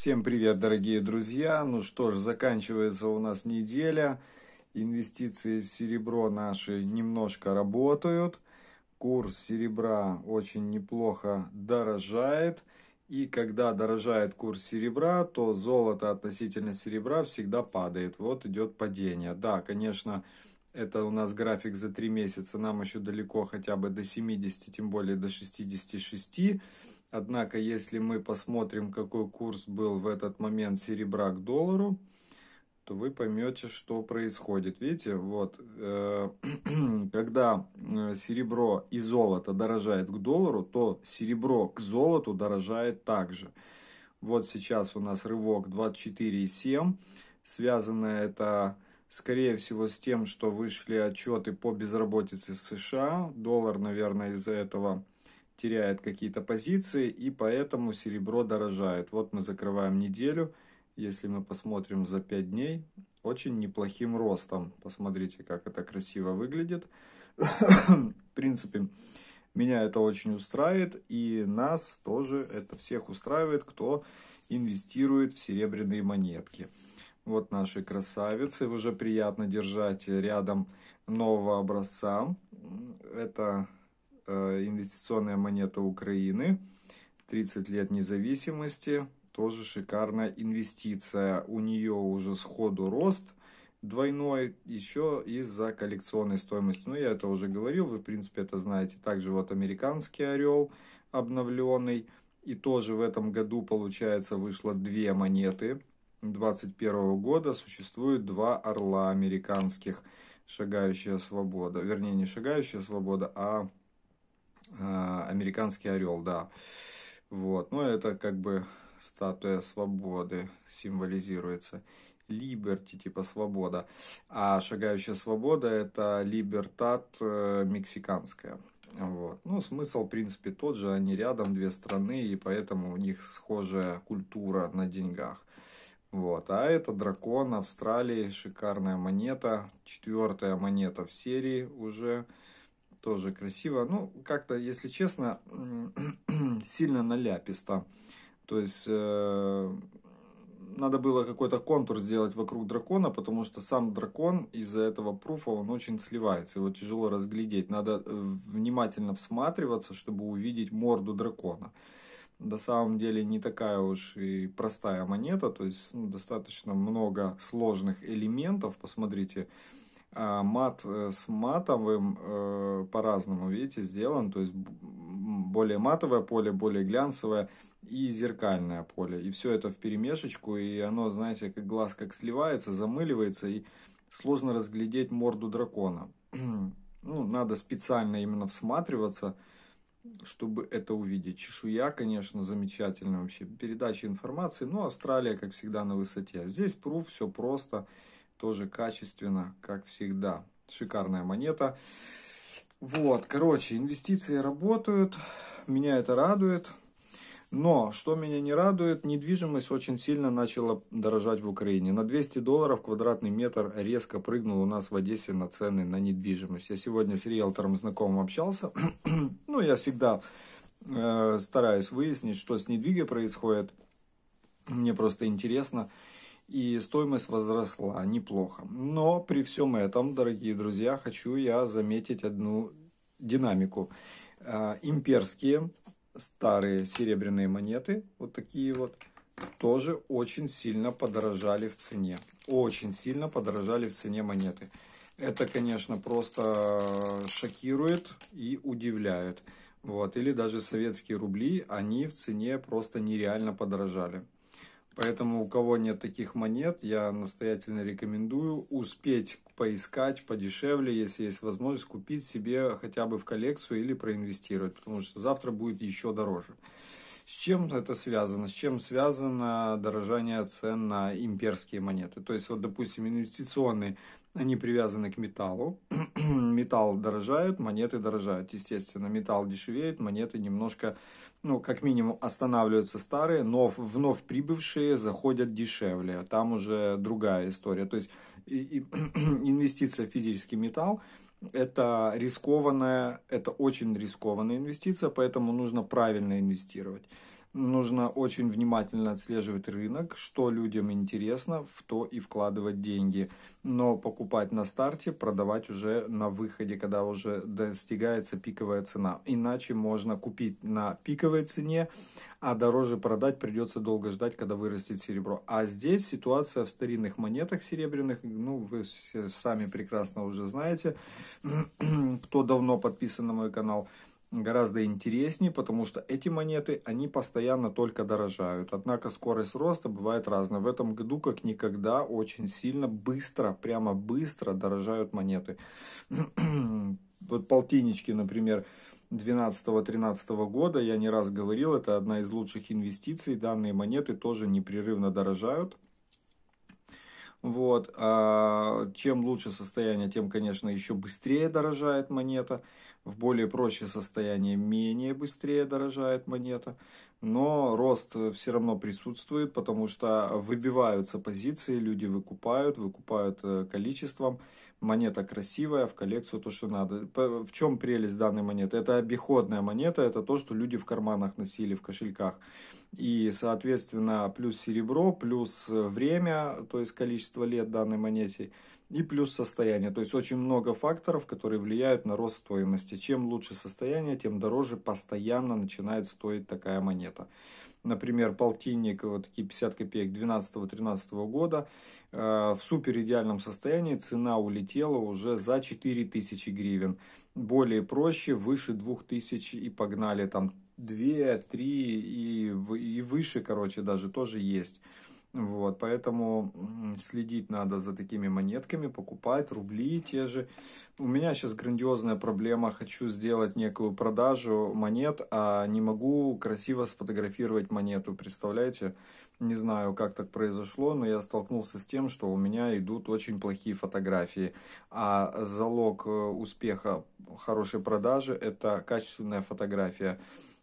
Всем привет, дорогие друзья! Ну что ж, заканчивается у нас неделя. Инвестиции в серебро наши немножко работают. Курс серебра очень неплохо дорожает. И когда дорожает курс серебра, то золото относительно серебра всегда падает. Вот идет падение. Да, конечно, это у нас график за 3 месяца. Нам еще далеко хотя бы до 70, тем более до 66. Однако, если мы посмотрим, какой курс был в этот момент серебра к доллару, то вы поймете, что происходит. Видите, вот, э, когда э, серебро и золото дорожает к доллару, то серебро к золоту дорожает также. Вот сейчас у нас рывок 24,7. Связано это, скорее всего, с тем, что вышли отчеты по безработице США. Доллар, наверное, из-за этого теряет какие-то позиции, и поэтому серебро дорожает. Вот мы закрываем неделю, если мы посмотрим за 5 дней, очень неплохим ростом. Посмотрите, как это красиво выглядит. В принципе, меня это очень устраивает, и нас тоже это всех устраивает, кто инвестирует в серебряные монетки. Вот наши красавицы, уже приятно держать рядом нового образца. Это Э, инвестиционная монета Украины, 30 лет независимости, тоже шикарная инвестиция. У нее уже сходу рост двойной, еще из-за коллекционной стоимости. Ну, я это уже говорил, вы, в принципе, это знаете. Также вот американский орел обновленный. И тоже в этом году, получается, вышло две монеты 21 года. Существует два орла американских. Шагающая свобода. Вернее, не шагающая свобода, а а, американский орел, да. Вот, но это как бы статуя свободы символизируется. либерти типа свобода. А шагающая свобода это либертат э, мексиканская. Вот. Ну, смысл, в принципе, тот же. Они рядом, две страны, и поэтому у них схожая культура на деньгах. Вот. А это дракон Австралии, шикарная монета. Четвертая монета в серии уже. Тоже красиво. Ну, как-то, если честно, сильно наляписто. То есть, э, надо было какой-то контур сделать вокруг дракона, потому что сам дракон из-за этого пруфа, он очень сливается. Его тяжело разглядеть. Надо э, внимательно всматриваться, чтобы увидеть морду дракона. На самом деле не такая уж и простая монета, то есть ну, достаточно много сложных элементов. Посмотрите, Э, мат э, с матовым э, по-разному, видите, сделан. То есть более матовое поле, более глянцевое и зеркальное поле. И все это в перемешечку, и оно, знаете, как глаз как сливается, замыливается, и сложно разглядеть морду дракона. ну, надо специально именно всматриваться, чтобы это увидеть. Чешуя, конечно, замечательная вообще. Передача информации, но ну, Австралия, как всегда, на высоте. А здесь пруф, все просто. Тоже качественно, как всегда. Шикарная монета. Вот, короче, инвестиции работают. Меня это радует. Но, что меня не радует, недвижимость очень сильно начала дорожать в Украине. На 200 долларов квадратный метр резко прыгнул у нас в Одессе на цены на недвижимость. Я сегодня с риэлтором знакомым общался. ну, я всегда э, стараюсь выяснить, что с недвигой происходит. Мне просто интересно и стоимость возросла неплохо. Но при всем этом, дорогие друзья, хочу я заметить одну динамику. А, имперские старые серебряные монеты, вот такие вот, тоже очень сильно подорожали в цене. Очень сильно подорожали в цене монеты. Это, конечно, просто шокирует и удивляет. Вот. Или даже советские рубли, они в цене просто нереально подорожали. Поэтому у кого нет таких монет, я настоятельно рекомендую успеть поискать подешевле, если есть возможность купить себе хотя бы в коллекцию или проинвестировать, потому что завтра будет еще дороже. С чем это связано? С чем связано дорожание цен на имперские монеты? То есть, вот, допустим, инвестиционный они привязаны к металлу. Металл дорожает, монеты дорожают. Естественно, металл дешевеет, монеты немножко, ну, как минимум, останавливаются старые, но вновь прибывшие заходят дешевле. Там уже другая история. То есть и, и, инвестиция в физический металл это рискованная, это очень рискованная инвестиция, поэтому нужно правильно инвестировать нужно очень внимательно отслеживать рынок, что людям интересно, в то и вкладывать деньги. Но покупать на старте, продавать уже на выходе, когда уже достигается пиковая цена. Иначе можно купить на пиковой цене, а дороже продать придется долго ждать, когда вырастет серебро. А здесь ситуация в старинных монетах серебряных, ну, вы сами прекрасно уже знаете, кто давно подписан на мой канал – гораздо интереснее, потому что эти монеты, они постоянно только дорожают. Однако скорость роста бывает разная. В этом году, как никогда, очень сильно, быстро, прямо быстро дорожают монеты. вот полтиннички, например, 2012-2013 года, я не раз говорил, это одна из лучших инвестиций. Данные монеты тоже непрерывно дорожают. Вот. А чем лучше состояние, тем, конечно, еще быстрее дорожает монета. В более прочее состояние менее быстрее дорожает монета но рост все равно присутствует, потому что выбиваются позиции, люди выкупают, выкупают э, количеством. Монета красивая, в коллекцию то, что надо. В чем прелесть данной монеты? Это обиходная монета, это то, что люди в карманах носили, в кошельках. И, соответственно, плюс серебро, плюс э, время, то есть количество лет данной монете – и плюс состояние. То есть очень много факторов, которые влияют на рост стоимости. Чем лучше состояние, тем дороже постоянно начинает стоить такая монета. Например, полтинник, вот такие 50 копеек 12-13 года, э, в супер идеальном состоянии цена улетела уже за 4000 гривен. Более проще, выше 2000 и погнали там 2, 3 и, и выше, короче, даже тоже есть. Вот, поэтому следить надо за такими монетками, покупать рубли те же. У меня сейчас грандиозная проблема, хочу сделать некую продажу монет, а не могу красиво сфотографировать монету, представляете? Не знаю, как так произошло, но я столкнулся с тем, что у меня идут очень плохие фотографии. А залог э, успеха хорошей продажи – это качественная фотография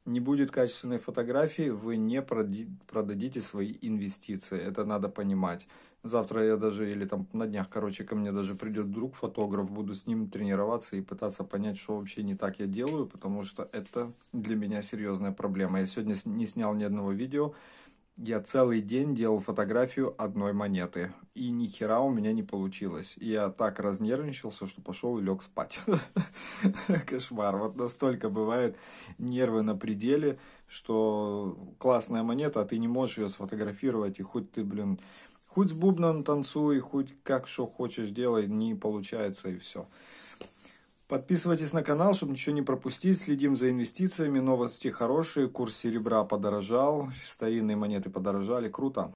не будет качественной фотографии, вы не продадите свои инвестиции. Это надо понимать. Завтра я даже, или там на днях, короче, ко мне даже придет друг, фотограф, буду с ним тренироваться и пытаться понять, что вообще не так я делаю, потому что это для меня серьезная проблема. Я сегодня не снял ни одного видео, я целый день делал фотографию одной монеты. И ни хера у меня не получилось. Я так разнервничался, что пошел и лег спать. Кошмар. Вот настолько бывает нервы на пределе, что классная монета, а ты не можешь ее сфотографировать. И хоть ты, блин, хоть с бубном танцуй, хоть как что хочешь делай, не получается и все. Подписывайтесь на канал, чтобы ничего не пропустить. Следим за инвестициями. Новости хорошие. Курс серебра подорожал. Старинные монеты подорожали. Круто.